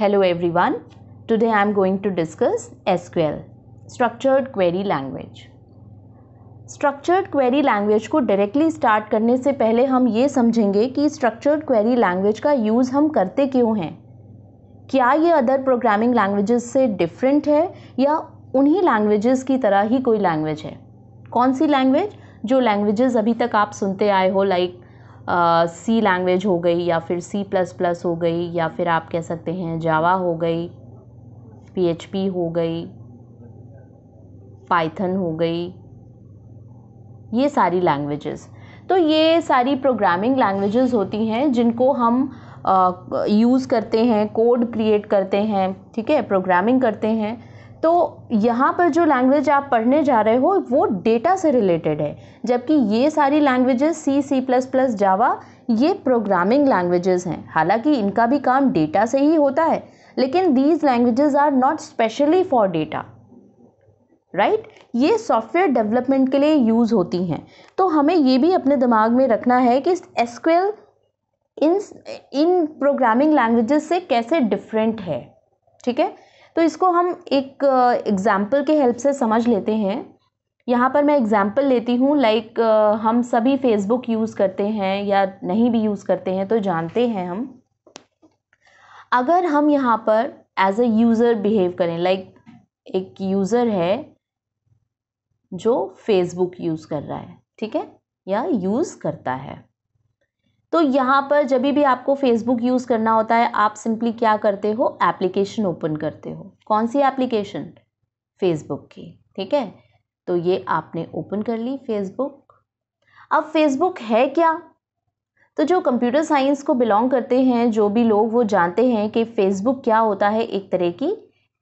Hello everyone. Today I am going to discuss SQL, Structured Query Language. Structured query language को directly start करने से पहले हम ये समझेंगे कि स्ट्रक्चर्ड क्वेरी लैंग्वेज का यूज़ हम करते क्यों हैं क्या ये अदर प्रोग्रामिंग लैंग्वेजेस से डिफरेंट है या उन्हीं लैंग्वेजेस की तरह ही कोई लैंग्वेज है कौन सी लैंग्वेज जो लैंग्वेजेस अभी तक आप सुनते आए हो लाइक सी लैंग्वेज हो गई या फिर सी प्लस प्लस हो गई या फिर आप कह सकते हैं जावा हो गई पी हो गई पाइथन हो गई ये सारी लैंग्वेजेस तो ये सारी प्रोग्रामिंग लैंग्वेजेस होती हैं जिनको हम यूज़ करते हैं कोड क्रिएट करते हैं ठीक है प्रोग्रामिंग करते हैं तो यहाँ पर जो लैंग्वेज आप पढ़ने जा रहे हो वो डेटा से रिलेटेड है जबकि ये सारी languages C C plus plus Java ये प्रोग्रामिंग लैंग्वेजेस हैं हालांकि इनका भी काम डेटा से ही होता है लेकिन these languages are not specially for data right ये सॉफ्टवेयर डेवलपमेंट के लिए यूज़ होती हैं तो हमें ये भी अपने दिमाग में रखना है कि एसक्यूएल इन इन प्रोग्रामिंग लैंग्वेजेस से कैसे डिफरेंट है ठीक है तो इसको हम एक एग्ज़ाम्पल uh, के हेल्प से समझ लेते हैं यहाँ पर मैं एग्ज़ाम्पल लेती हूँ लाइक uh, हम सभी फेसबुक यूज़ करते हैं या नहीं भी यूज़ करते हैं तो जानते हैं हम अगर हम यहाँ पर एज अ यूज़र बिहेव करें लाइक एक यूज़र है जो फेसबुक यूज़ कर रहा है ठीक है या यूज़ करता है तो यहाँ पर जब भी आपको फेसबुक यूज़ करना होता है आप सिंपली क्या करते हो एप्लीकेशन ओपन करते हो कौन सी एप्लीकेशन फेसबुक की ठीक है तो ये आपने ओपन कर ली फेसबुक अब फेसबुक है क्या तो जो कंप्यूटर साइंस को बिलोंग करते हैं जो भी लोग वो जानते हैं कि फेसबुक क्या होता है एक तरह की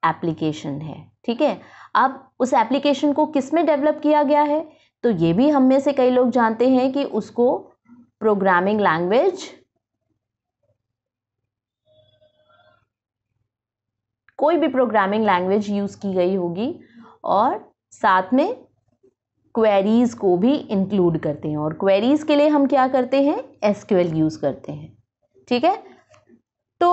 एप्लीकेशन है ठीक है अब उस एप्लीकेशन को किस में डेवलप किया गया है तो ये भी हम में से कई लोग जानते हैं कि उसको programming language कोई भी प्रोग्रामिंग लैंग्वेज यूज़ की गई होगी और साथ में क्वेरीज़ को भी इंक्लूड करते हैं और क्वेरीज़ के लिए हम क्या करते हैं एसक्यूएल यूज़ करते हैं ठीक है तो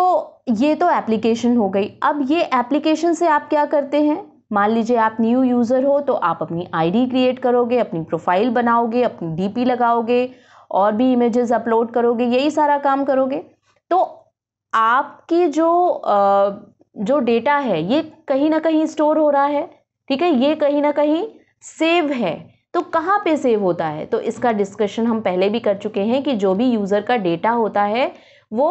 ये तो एप्लीकेशन हो गई अब ये एप्लीकेशन से आप क्या करते हैं मान लीजिए आप न्यू यूज़र हो तो आप अपनी आईडी क्रिएट करोगे अपनी प्रोफाइल बनाओगे अपनी डीपी लगाओगे और भी इमेजेस अपलोड करोगे यही सारा काम करोगे तो आपकी जो जो डेटा है ये कहीं ना कहीं स्टोर हो रहा है ठीक है ये कहीं ना कहीं सेव है तो कहाँ पे सेव होता है तो इसका डिस्कशन हम पहले भी कर चुके हैं कि जो भी यूज़र का डेटा होता है वो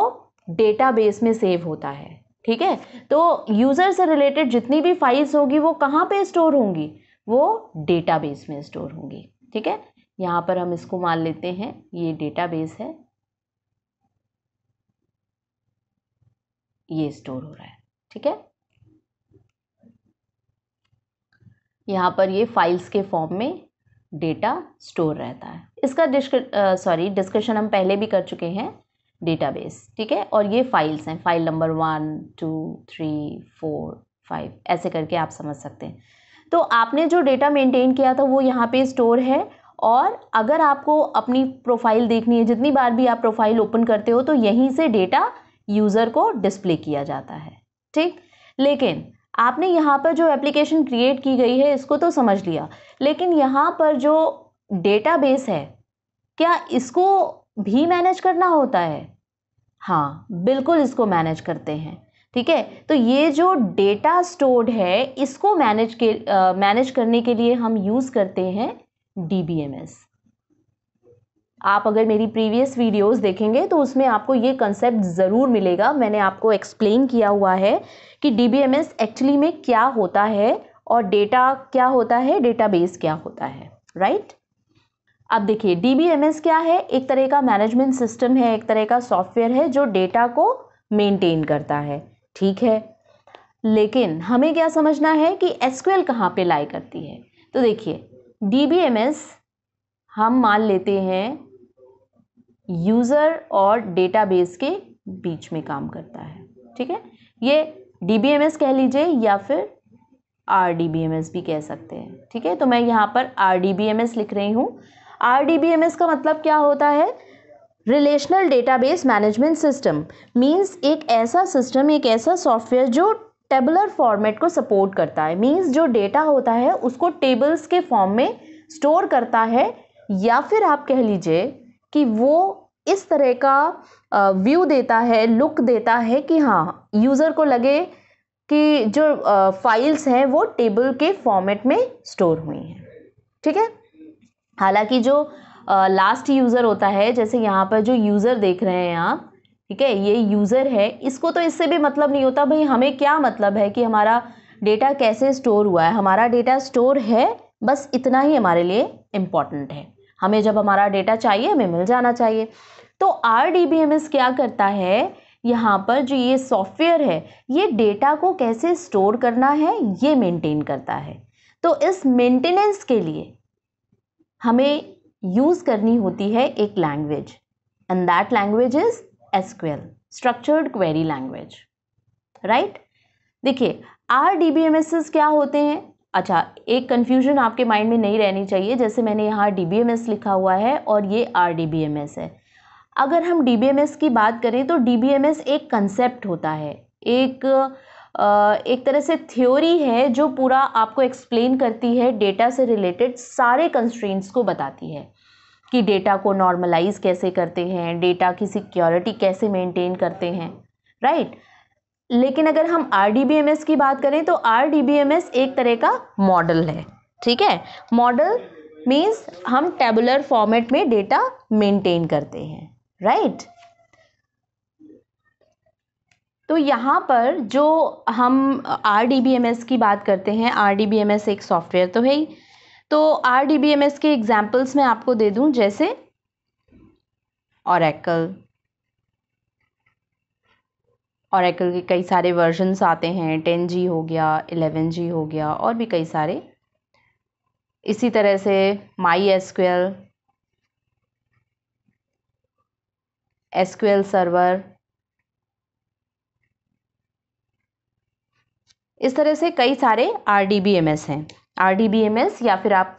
डेटाबेस में सेव होता है ठीक है तो यूज़र से रिलेटेड जितनी भी फाइल्स होगी वो कहाँ पे स्टोर होंगी वो डेटाबेस में स्टोर होंगी ठीक है यहाँ पर हम इसको मान लेते हैं ये डेटाबेस है ये स्टोर हो रहा है ठीक है यहाँ पर ये फाइल्स के फॉर्म में डेटा स्टोर रहता है इसका डिस्क सॉरी डिस्कशन हम पहले भी कर चुके हैं डेटाबेस ठीक है और ये फाइल्स हैं file number one two three four five ऐसे करके आप समझ सकते हैं तो आपने जो डेटा मेंटेन किया था वो यहाँ पे स्टोर है और अगर आपको अपनी प्रोफाइल देखनी है जितनी बार भी आप प्रोफाइल ओपन करते हो तो यहीं से डेटा यूज़र को डिस्प्ले किया जाता है ठीक लेकिन आपने यहाँ पर जो एप्लीकेशन क्रिएट की गई है इसको तो समझ लिया लेकिन यहाँ पर जो डेटाबेस है क्या इसको भी मैनेज करना होता है हाँ बिल्कुल इसको मैनेज करते हैं ठीक है तो ये जो डेटा स्टोर्ड है इसको मैनेज के मैनेज करने के लिए हम यूज़ करते हैं DBMS आप अगर मेरी प्रीवियस वीडियोस देखेंगे तो उसमें आपको ये कंसेप्ट ज़रूर मिलेगा मैंने आपको एक्सप्लेन किया हुआ है कि डी एक्चुअली में क्या होता है और डेटा क्या होता है डेटाबेस क्या होता है राइट right? अब देखिए डी क्या है एक तरह का मैनेजमेंट सिस्टम है एक तरह का सॉफ्टवेयर है जो डेटा को मेनटेन करता है ठीक है लेकिन हमें क्या समझना है कि एसक्यूएल कहाँ पर लाई करती है तो देखिए एस हम मान लेते हैं यूज़र और डेटाबेस के बीच में काम करता है ठीक है ये एस कह लीजिए या फिर आर भी कह सकते हैं ठीक है तो मैं यहाँ पर आर लिख रही हूँ आर का मतलब क्या होता है relational database management system means एक ऐसा सिस्टम एक ऐसा सॉफ्टवेयर जो टेबलर फॉर्मेट को सपोर्ट करता है मींस जो डेटा होता है उसको टेबल्स के फॉर्म में स्टोर करता है या फिर आप कह लीजिए कि वो इस तरह का व्यू देता है लुक देता है कि हाँ यूज़र को लगे कि जो फाइल्स हैं वो टेबल के फॉर्मेट में स्टोर हुई हैं ठीक है हालांकि जो लास्ट यूज़र होता है जैसे यहाँ पर जो यूज़र देख रहे हैं आप ठीक है ये यूज़र है इसको तो इससे भी मतलब नहीं होता भाई हमें क्या मतलब है कि हमारा डेटा कैसे स्टोर हुआ है हमारा डेटा स्टोर है बस इतना ही हमारे लिए इम्पॉर्टेंट है हमें जब हमारा डेटा चाहिए हमें मिल जाना चाहिए तो आर क्या करता है यहाँ पर जो ये सॉफ्टवेयर है ये डेटा को कैसे स्टोर करना है ये मेंटेन करता है तो इस मेंटेनेंस के लिए हमें यूज़ करनी होती है एक language and that language is SQL structured query language right देखिए R D B M S S क्या होते हैं अच्छा एक कन्फ्यूजन आपके माइंड में नहीं रहनी चाहिए जैसे मैंने यहाँ डी बी एम एस लिखा हुआ है और ये R D B M S है अगर हम डी बी एम एस की बात करें तो डी बी एम एस एक कंसेप्ट होता है एक एक तरह से थ्योरी है जो पूरा आपको एक्सप्लेन करती है डेटा से रिलेटेड सारे कंस्ट्रेंट्स को बताती है कि डेटा को नॉर्मलाइज कैसे करते हैं डेटा की सिक्योरिटी कैसे मेंटेन करते हैं राइट right? लेकिन अगर हम आर की बात करें तो आर एक तरह का मॉडल है ठीक है मॉडल मीन्स हम टेबुलर फॉर्मेट में डेटा मेंटेन करते हैं राइट right? तो यहाँ पर जो हम आर की बात करते हैं आर एक सॉफ्टवेयर तो है ही तो R D B M S के एग्जाम्पल्स मैं आपको दे दूं जैसे औरकल औरकल के कई सारे वर्जन्स आते हैं टेन जी हो गया एलेवन जी हो गया और भी कई सारे इसी तरह से माई एसक्यूएल एसक्यूएल सर्वर इस तरह से कई सारे R D B M S हैं आर या फिर आप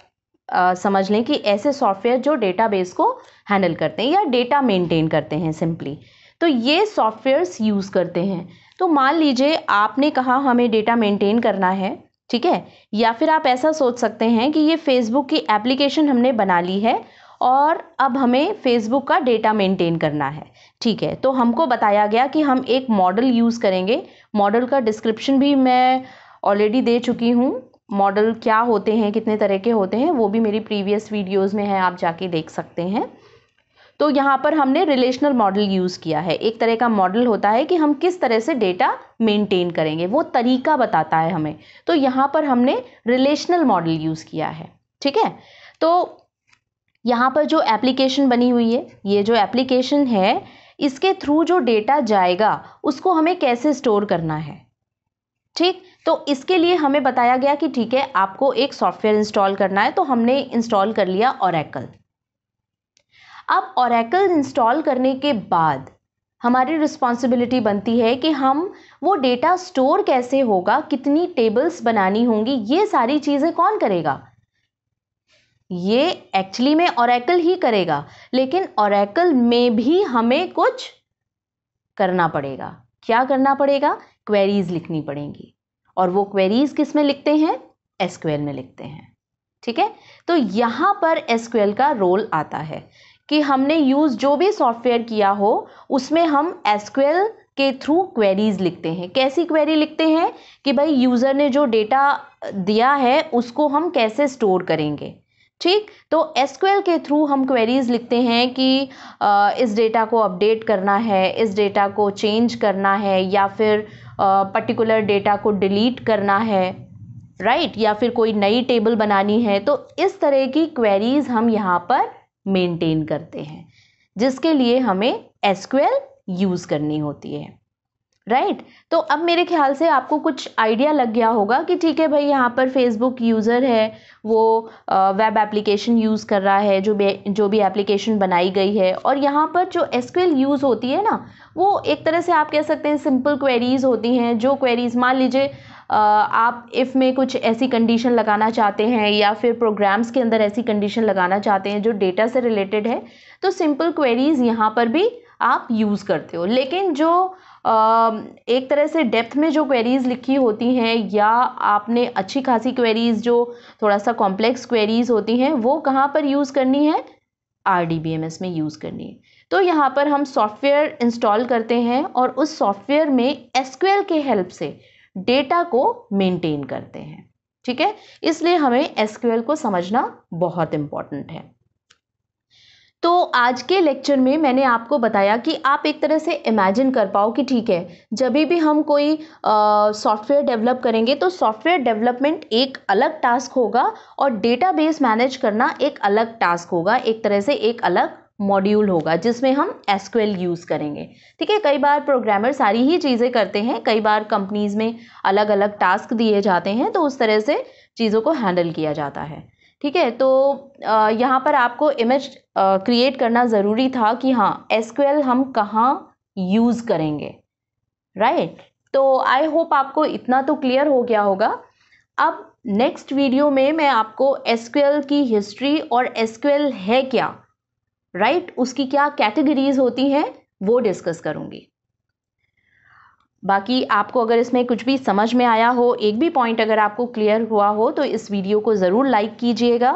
आ, समझ लें कि ऐसे सॉफ्टवेयर जो डेटाबेस को हैंडल करते हैं या डेटा मेंटेन करते हैं सिंपली तो ये सॉफ्टवेयर्स यूज़ करते हैं तो मान लीजिए आपने कहा हमें डेटा मेंटेन करना है ठीक है या फिर आप ऐसा सोच सकते हैं कि ये फेसबुक की एप्लीकेशन हमने बना ली है और अब हमें फेसबुक का डेटा मेंटेन करना है ठीक है तो हमको बताया गया कि हम एक मॉडल यूज़ करेंगे मॉडल का डिस्क्रिप्शन भी मैं ऑलरेडी दे चुकी हूँ मॉडल क्या होते हैं कितने तरह के होते हैं वो भी मेरी प्रीवियस वीडियोस में है आप जाके देख सकते हैं तो यहाँ पर हमने रिलेशनल मॉडल यूज़ किया है एक तरह का मॉडल होता है कि हम किस तरह से डेटा मेंटेन करेंगे वो तरीका बताता है हमें तो यहाँ पर हमने रिलेशनल मॉडल यूज़ किया है ठीक है तो यहाँ पर जो एप्लीकेशन बनी हुई है ये जो एप्लीकेशन है इसके थ्रू जो डेटा जाएगा उसको हमें कैसे स्टोर करना है ठीक तो इसके लिए हमें बताया गया कि ठीक है आपको एक सॉफ्टवेयर इंस्टॉल करना है तो हमने इंस्टॉल कर लिया औरकल अब औरकल इंस्टॉल करने के बाद हमारी रिस्पॉन्सिबिलिटी बनती है कि हम वो डेटा स्टोर कैसे होगा कितनी टेबल्स बनानी होंगी ये सारी चीज़ें कौन करेगा ये एक्चुअली में औरकल ही करेगा लेकिन औरकल में भी हमें कुछ करना पड़ेगा क्या करना पड़ेगा क्वेरीज लिखनी पड़ेंगी और वो क्वेरीज किस में लिखते हैं एसक्यूएल में लिखते हैं ठीक है तो यहाँ पर एसक्यूएल का रोल आता है कि हमने यूज़ जो भी सॉफ्टवेयर किया हो उसमें हम एसक्यूएल के थ्रू क्वेरीज लिखते हैं कैसी क्वेरी लिखते हैं कि भाई यूज़र ने जो डेटा दिया है उसको हम कैसे स्टोर करेंगे ठीक तो एस के थ्रू हम क्वेरीज लिखते हैं कि इस डेटा को अपडेट करना है इस डेटा को चेंज करना है या फिर पर्टिकुलर डेटा को डिलीट करना है राइट right? या फिर कोई नई टेबल बनानी है तो इस तरह की क्वेरीज हम यहाँ पर मेंटेन करते हैं जिसके लिए हमें एस यूज़ करनी होती है राइट right? तो अब मेरे ख्याल से आपको कुछ आइडिया लग गया होगा कि ठीक है भाई यहाँ पर फेसबुक यूज़र है वो वेब एप्लीकेशन यूज़ कर रहा है जो भी जो भी एप्लीकेशन बनाई गई है और यहाँ पर जो एस यूज़ होती है ना वो एक तरह से आप कह सकते हैं सिंपल क्वेरीज़ होती हैं जो क्वेरीज़ मान लीजिए आप इफ़ में कुछ ऐसी कंडीशन लगाना चाहते हैं या फिर प्रोग्राम्स के अंदर ऐसी कंडीशन लगाना चाहते हैं जो डेटा से रिलेटेड है तो सिंपल क्वेरीज़ यहाँ पर भी आप यूज़ करते हो लेकिन जो एक तरह से डेप्थ में जो क्वेरीज़ लिखी होती हैं या आपने अच्छी खासी क्वेरीज़ जो थोड़ा सा कॉम्प्लेक्स क्वेरीज़ होती हैं वो कहाँ पर यूज़ करनी है आर में यूज़ करनी है तो यहाँ पर हम सॉफ्टवेयर इंस्टॉल करते हैं और उस सॉफ्टवेयर में एस के हेल्प से डेटा को मेंटेन करते हैं ठीक है इसलिए हमें एस को समझना बहुत इम्पॉर्टेंट है तो आज के लेक्चर में मैंने आपको बताया कि आप एक तरह से इमेजिन कर पाओ कि ठीक है जब भी हम कोई सॉफ्टवेयर डेवलप करेंगे तो सॉफ्टवेयर डेवलपमेंट एक अलग टास्क होगा और डेटाबेस मैनेज करना एक अलग टास्क होगा एक तरह से एक अलग मॉड्यूल होगा जिसमें हम एसक्यूएल यूज़ करेंगे ठीक है कई बार प्रोग्रामर सारी ही चीज़ें करते हैं कई बार कंपनीज़ में अलग अलग टास्क दिए जाते हैं तो उस तरह से चीज़ों को हैंडल किया जाता है ठीक है तो यहाँ पर आपको इमेज क्रिएट करना ज़रूरी था कि हाँ एस हम कहाँ यूज़ करेंगे राइट तो आई होप आपको इतना तो क्लियर हो गया होगा अब नेक्स्ट वीडियो में मैं आपको एस की हिस्ट्री और एस है क्या राइट right? उसकी क्या कैटेगरीज होती हैं वो डिस्कस करूँगी बाकी आपको अगर इसमें कुछ भी समझ में आया हो एक भी पॉइंट अगर आपको क्लियर हुआ हो तो इस वीडियो को ज़रूर लाइक कीजिएगा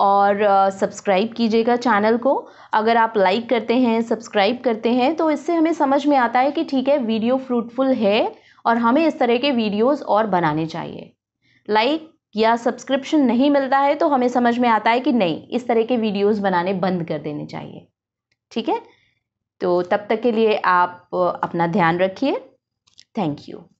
और सब्सक्राइब कीजिएगा चैनल को अगर आप लाइक करते हैं सब्सक्राइब करते हैं तो इससे हमें समझ में आता है कि ठीक है वीडियो फ्रूटफुल है और हमें इस तरह के वीडियोस और बनाने चाहिए लाइक या सब्सक्रिप्शन नहीं मिलता है तो हमें समझ में आता है कि नहीं इस तरह के वीडियोस बनाने बंद कर देने चाहिए ठीक है तो तब तक के लिए आप अपना ध्यान रखिए Thank you.